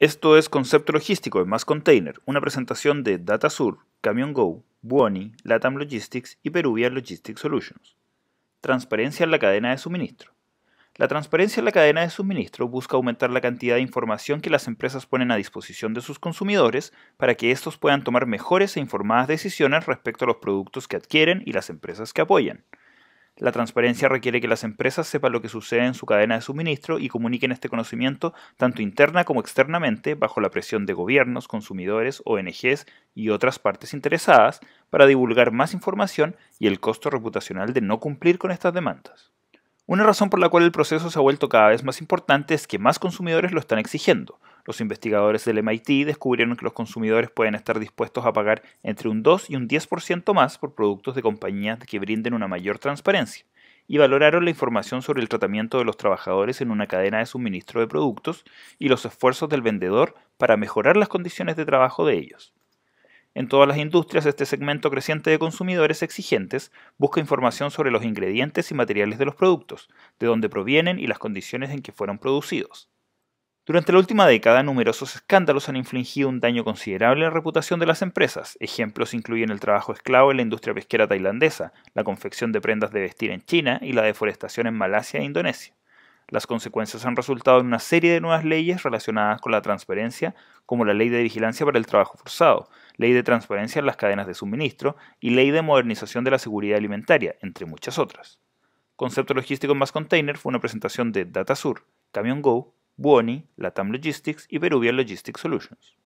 Esto es Concepto Logístico en Más Container, una presentación de DataSur, CamionGo, Go, Buoni, Latam Logistics y Peruvian Logistics Solutions. Transparencia en la cadena de suministro. La transparencia en la cadena de suministro busca aumentar la cantidad de información que las empresas ponen a disposición de sus consumidores para que estos puedan tomar mejores e informadas decisiones respecto a los productos que adquieren y las empresas que apoyan. La transparencia requiere que las empresas sepan lo que sucede en su cadena de suministro y comuniquen este conocimiento tanto interna como externamente bajo la presión de gobiernos, consumidores, ONGs y otras partes interesadas para divulgar más información y el costo reputacional de no cumplir con estas demandas. Una razón por la cual el proceso se ha vuelto cada vez más importante es que más consumidores lo están exigiendo, los investigadores del MIT descubrieron que los consumidores pueden estar dispuestos a pagar entre un 2 y un 10% más por productos de compañías que brinden una mayor transparencia, y valoraron la información sobre el tratamiento de los trabajadores en una cadena de suministro de productos y los esfuerzos del vendedor para mejorar las condiciones de trabajo de ellos. En todas las industrias, este segmento creciente de consumidores exigentes busca información sobre los ingredientes y materiales de los productos, de dónde provienen y las condiciones en que fueron producidos. Durante la última década, numerosos escándalos han infligido un daño considerable a la reputación de las empresas. Ejemplos incluyen el trabajo esclavo en la industria pesquera tailandesa, la confección de prendas de vestir en China y la deforestación en Malasia e Indonesia. Las consecuencias han resultado en una serie de nuevas leyes relacionadas con la transparencia, como la Ley de Vigilancia para el Trabajo Forzado, Ley de Transparencia en las Cadenas de Suministro y Ley de Modernización de la Seguridad Alimentaria, entre muchas otras. Concepto Logístico en Más Container fue una presentación de DataSur, Camión Go Buoni, LATAM Logistics y Peruvian Logistics Solutions.